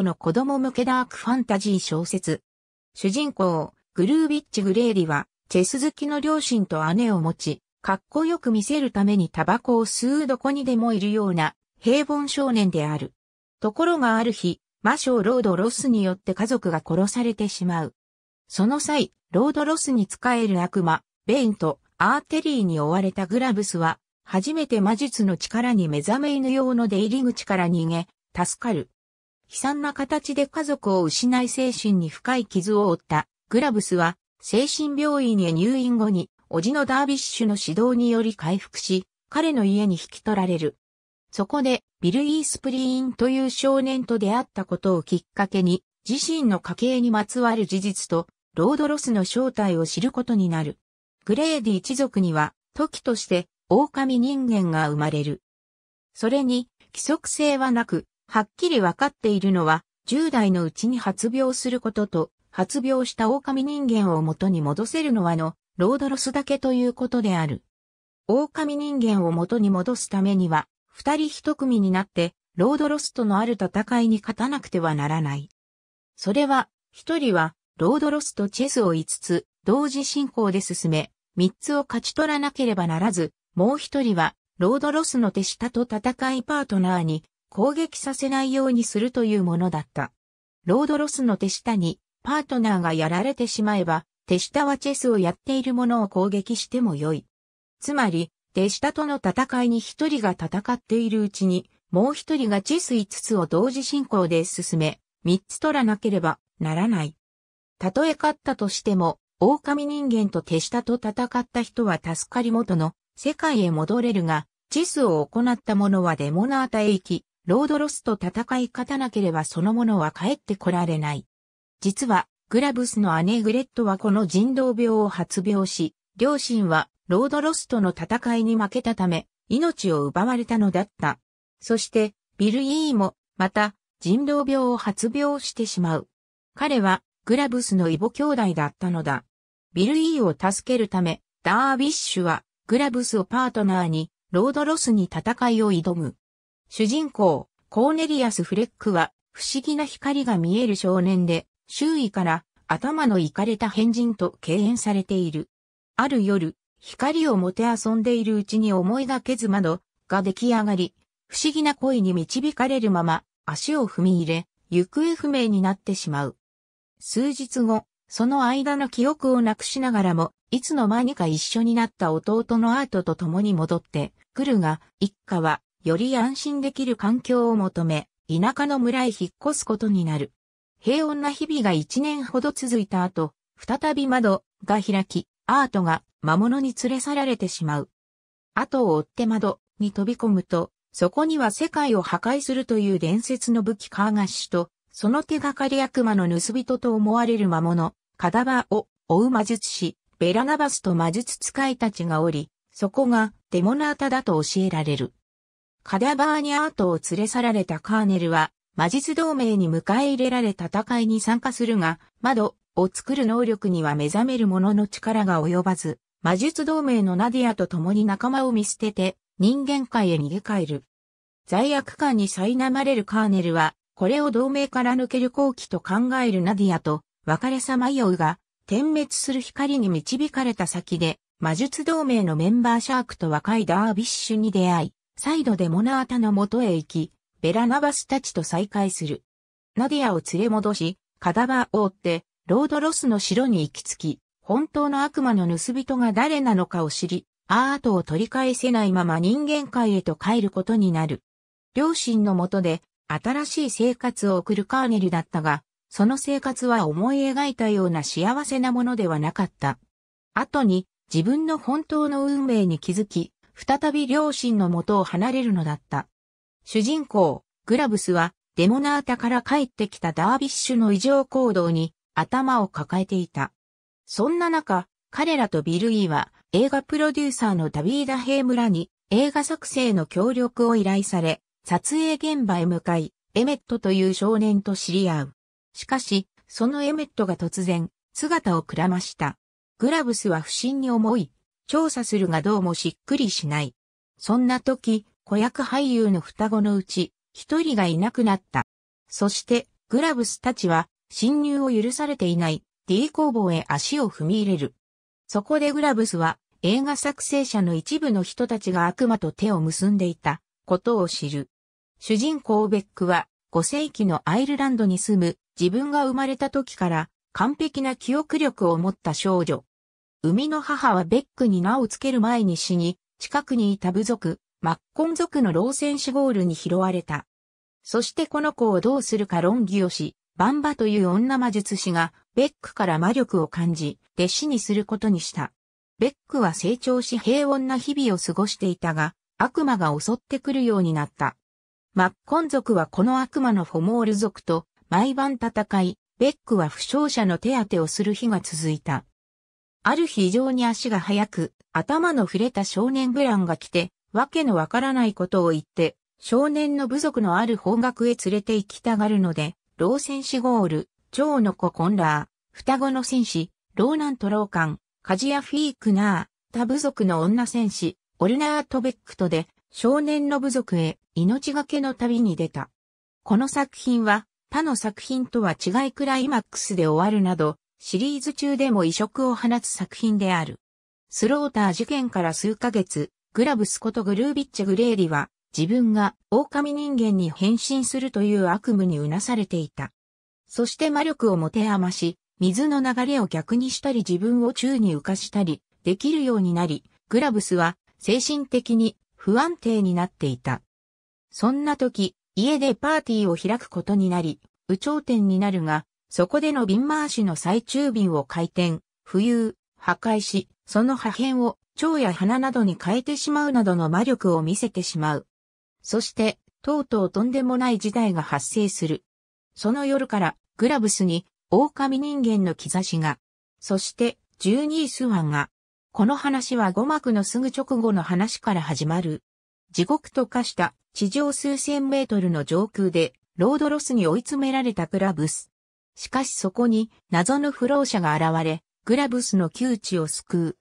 ンの子供向けダークファンタジー小説。主人公、グルービッチ・グレーリは、チェス好きの両親と姉を持ち、かっこよく見せるためにタバコを吸うどこにでもいるような平凡少年である。ところがある日、魔性ロード・ロスによって家族が殺されてしまう。その際、ロード・ロスに仕える悪魔、ベインとアーテリーに追われたグラブスは、初めて魔術の力に目覚め犬用の出入り口から逃げ、助かる。悲惨な形で家族を失い精神に深い傷を負ったグラブスは精神病院へ入院後に、叔父のダービッシュの指導により回復し、彼の家に引き取られる。そこで、ビル・イースプリーンという少年と出会ったことをきっかけに、自身の家系にまつわる事実と、ロードロスの正体を知ることになる。グレーディ一族には、時として、狼人間が生まれる。それに、規則性はなく、はっきりわかっているのは、10代のうちに発病することと、発病した狼人間を元に戻せるのはの、ロードロスだけということである。狼人間を元に戻すためには、二人一組になって、ロードロスとのある戦いに勝たなくてはならない。それは、一人は、ロードロスとチェスを5つ、同時進行で進め、3つを勝ち取らなければならず、もう一人は、ロードロスの手下と戦いパートナーに、攻撃させないようにするというものだった。ロードロスの手下にパートナーがやられてしまえば、手下はチェスをやっている者を攻撃しても良い。つまり、手下との戦いに一人が戦っているうちに、もう一人がチェス5つを同時進行で進め、3つ取らなければならない。たとえ勝ったとしても、狼人間と手下と戦った人は助かり元の世界へ戻れるが、チェスを行った者はデモナータへ行き、ロードロスと戦い勝たなければそのものは帰ってこられない。実は、グラブスの姉グレットはこの人道病を発病し、両親はロードロスとの戦いに負けたため、命を奪われたのだった。そして、ビル・イーも、また、人道病を発病してしまう。彼は、グラブスのイボ兄弟だったのだ。ビル・イーを助けるため、ダービッシュは、グラブスをパートナーに、ロードロスに戦いを挑む。主人公、コーネリアス・フレックは、不思議な光が見える少年で、周囲から頭のいかれた変人と敬遠されている。ある夜、光をもてあそんでいるうちに思いがけず窓が出来上がり、不思議な恋に導かれるまま足を踏み入れ、行方不明になってしまう。数日後、その間の記憶をなくしながらも、いつの間にか一緒になった弟のアートと共に戻ってくるが、一家はより安心できる環境を求め、田舎の村へ引っ越すことになる。平穏な日々が一年ほど続いた後、再び窓が開き、アートが魔物に連れ去られてしまう。後を追って窓に飛び込むと、そこには世界を破壊するという伝説の武器カーガッシュと、その手がかり悪魔の盗人と思われる魔物、カダバを追う魔術師、ベラナバスと魔術使いたちがおり、そこがデモナータだと教えられる。カダバーニャートを連れ去られたカーネルは、魔術同盟に迎え入れられ戦いに参加するが、窓を作る能力には目覚める者の力が及ばず、魔術同盟のナディアと共に仲間を見捨てて、人間界へ逃げ帰る。罪悪感に苛まれるカーネルは、これを同盟から抜ける好機と考えるナディアと、別れさまようが、点滅する光に導かれた先で、魔術同盟のメンバーシャークと若いダービッシュに出会い、再度デモナータの元へ行き、ベラナバスたちと再会する。ナディアを連れ戻し、カダバを追って、ロードロスの城に行き着き、本当の悪魔の盗人が誰なのかを知り、アートを取り返せないまま人間界へと帰ることになる。両親のもとで、新しい生活を送るカーネルだったが、その生活は思い描いたような幸せなものではなかった。後に、自分の本当の運命に気づき、再び両親の元を離れるのだった。主人公、グラブスは、デモナータから帰ってきたダービッシュの異常行動に頭を抱えていた。そんな中、彼らとビルイは映画プロデューサーのダビーダ・ヘイ村に映画作成の協力を依頼され、撮影現場へ向かい、エメットという少年と知り合う。しかし、そのエメットが突然、姿をくらました。グラブスは不審に思い、調査するがどうもしっくりしない。そんな時、子役俳優の双子のうち、一人がいなくなった。そして、グラブスたちは、侵入を許されていない D 工房へ足を踏み入れる。そこでグラブスは、映画作成者の一部の人たちが悪魔と手を結んでいたことを知る。主人公ベックは、5世紀のアイルランドに住む自分が生まれた時から完璧な記憶力を持った少女生みの母はベックに名を付ける前に死に、近くにいた部族、マッコン族の老戦士ゴールに拾われた。そしてこの子をどうするか論議をし、バンバという女魔術師が、ベックから魔力を感じ、弟子にすることにした。ベックは成長し平穏な日々を過ごしていたが、悪魔が襲ってくるようになった。マッコン族はこの悪魔のフォモール族と毎晩戦い、ベックは負傷者の手当てをする日が続いた。ある日非常に足が速く、頭の触れた少年ブランが来て、わけのわからないことを言って、少年の部族のある方角へ連れて行きたがるので、老戦士ゴール、蝶の子コンラー、双子の戦士、老ンと老官、カジアフィークナー、他部族の女戦士、オルナートベックトで、少年の部族へ命がけの旅に出た。この作品は、他の作品とは違いクライマックスで終わるなど、シリーズ中でも異色を放つ作品である。スローター事件から数ヶ月、グラブスことグルービッチェ・グレーリは、自分が狼人間に変身するという悪夢にうなされていた。そして魔力を持て余し、水の流れを逆にしたり自分を宙に浮かしたり、できるようになり、グラブスは精神的に不安定になっていた。そんな時、家でパーティーを開くことになり、有頂天になるが、そこでの瓶回しの最中瓶を回転、浮遊、破壊し、その破片を蝶や花などに変えてしまうなどの魔力を見せてしまう。そして、とうとうとんでもない事態が発生する。その夜から、グラブスに、狼人間の兆しが。そして、十二スワンが。この話は五幕のすぐ直後の話から始まる。地獄と化した地上数千メートルの上空で、ロードロスに追い詰められたグラブス。しかしそこに謎の不老者が現れ、グラブスの窮地を救う。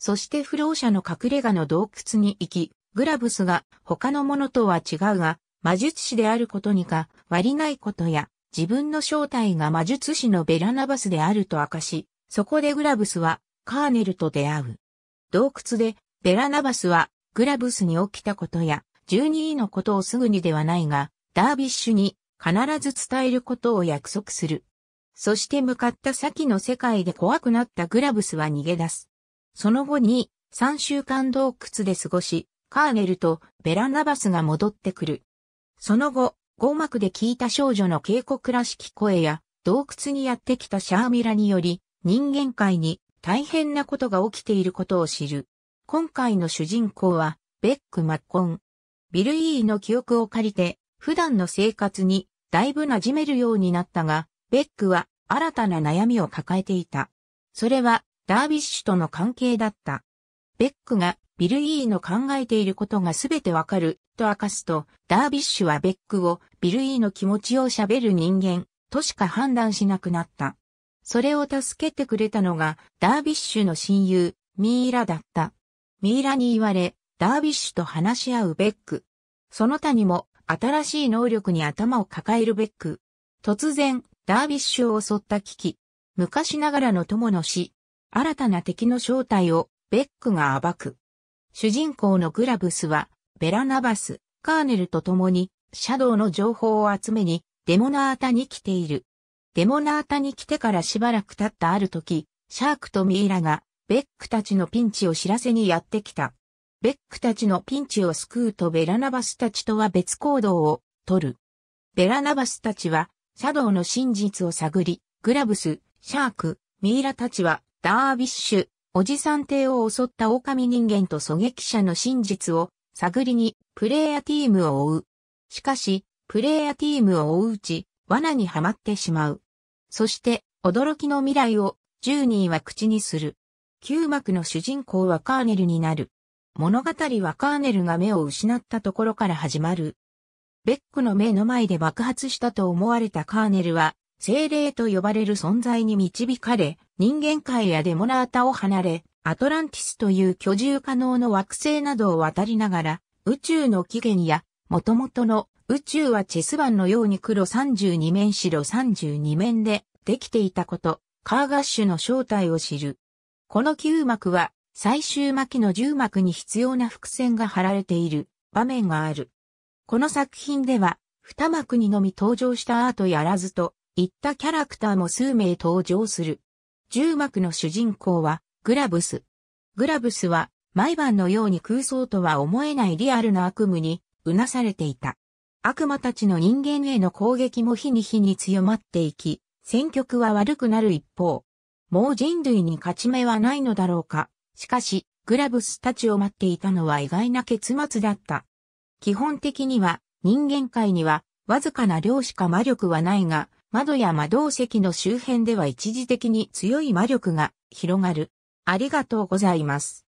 そして不老者の隠れ家の洞窟に行き、グラブスが他のものとは違うが、魔術師であることにか割りないことや、自分の正体が魔術師のベラナバスであると明かし、そこでグラブスはカーネルと出会う。洞窟でベラナバスはグラブスに起きたことや、12位のことをすぐにではないが、ダービッシュに必ず伝えることを約束する。そして向かった先の世界で怖くなったグラブスは逃げ出す。その後に3週間洞窟で過ごし、カーネルとベラナバスが戻ってくる。その後、合幕で聞いた少女の警告らしき声や、洞窟にやってきたシャーミラにより、人間界に大変なことが起きていることを知る。今回の主人公は、ベック・マッコン。ビル・イーの記憶を借りて、普段の生活にだいぶ馴染めるようになったが、ベックは新たな悩みを抱えていた。それはダービッシュとの関係だった。ベックがビル・イーの考えていることがすべてわかると明かすと、ダービッシュはベックをビル・イーの気持ちを喋る人間としか判断しなくなった。それを助けてくれたのがダービッシュの親友、ミイラだった。ミイラに言われ、ダービッシュと話し合うベック。その他にも新しい能力に頭を抱えるべく、突然、ダービッシュを襲った危機、昔ながらの友の死、新たな敵の正体をベックが暴く。主人公のグラブスは、ベラナバス、カーネルと共に、シャドウの情報を集めに、デモナータに来ている。デモナータに来てからしばらく経ったある時、シャークとミイラが、ベックたちのピンチを知らせにやってきた。ベックたちのピンチを救うとベラナバスたちとは別行動を取る。ベラナバスたちは、シャドウの真実を探り、グラブス、シャーク、ミイラたちは、ダービッシュ、おじさん帝を襲った狼人間と狙撃者の真実を探りにプレイヤーティームを追う。しかし、プレイヤーティームを追ううち、罠にはまってしまう。そして、驚きの未来を、10人は口にする。9幕の主人公はカーネルになる。物語はカーネルが目を失ったところから始まる。ベックの目の前で爆発したと思われたカーネルは、精霊と呼ばれる存在に導かれ、人間界やデモラータを離れ、アトランティスという居住可能の惑星などを渡りながら、宇宙の起源や、元々の宇宙はチェス盤のように黒32面白32面でできていたこと、カーガッシュの正体を知る。この球幕は最終巻の10幕に必要な伏線が貼られている場面がある。この作品では、二幕にのみ登場したアートやらずと、いったキャラクターも数名登場する。10幕の主人公は、グラブス。グラブスは、毎晩のように空想とは思えないリアルな悪夢に、うなされていた。悪魔たちの人間への攻撃も日に日に強まっていき、戦局は悪くなる一方、もう人類に勝ち目はないのだろうか、しかし、グラブスたちを待っていたのは意外な結末だった。基本的には、人間界には、わずかな量しか魔力はないが、窓や魔導石の周辺では一時的に強い魔力が広がる。ありがとうございます。